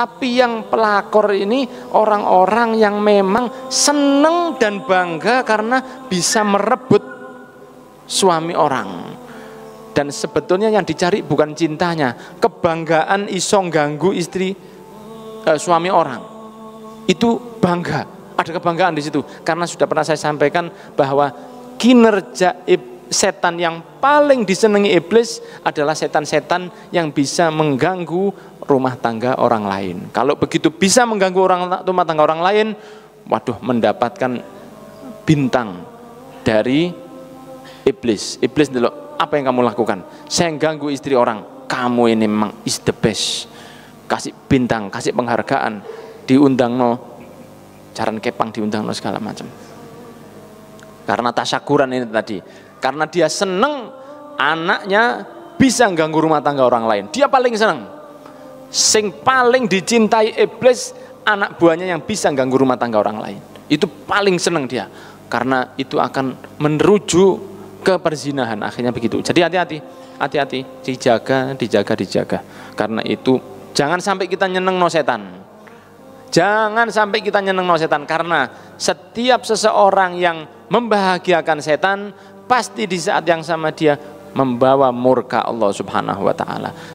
Tapi yang pelakor ini orang-orang yang memang seneng dan bangga karena bisa merebut suami orang. Dan sebetulnya yang dicari bukan cintanya, kebanggaan isong ganggu istri eh, suami orang. Itu bangga, ada kebanggaan di situ. Karena sudah pernah saya sampaikan bahwa kinerja setan yang paling disenangi iblis adalah setan-setan yang bisa mengganggu rumah tangga orang lain. Kalau begitu bisa mengganggu orang rumah tangga orang lain, waduh mendapatkan bintang dari iblis. Iblis dulu apa yang kamu lakukan? Saya ganggu istri orang. Kamu ini memang is the best. Kasih bintang, kasih penghargaan, diundang no, caran kepang diundang no segala macam. Karena tasyakuran ini tadi. Karena dia seneng anaknya bisa ganggu rumah tangga orang lain. Dia paling seneng. Sing paling dicintai iblis anak buahnya yang bisa ganggu rumah tangga orang lain. Itu paling seneng dia. Karena itu akan menuju ke perzinahan akhirnya begitu. Jadi hati-hati, hati-hati, dijaga, dijaga, dijaga. Karena itu jangan sampai kita nyeneng no setan. Jangan sampai kita nyeneng no setan karena setiap seseorang yang membahagiakan setan pasti di saat yang sama dia membawa murka Allah Subhanahu wa taala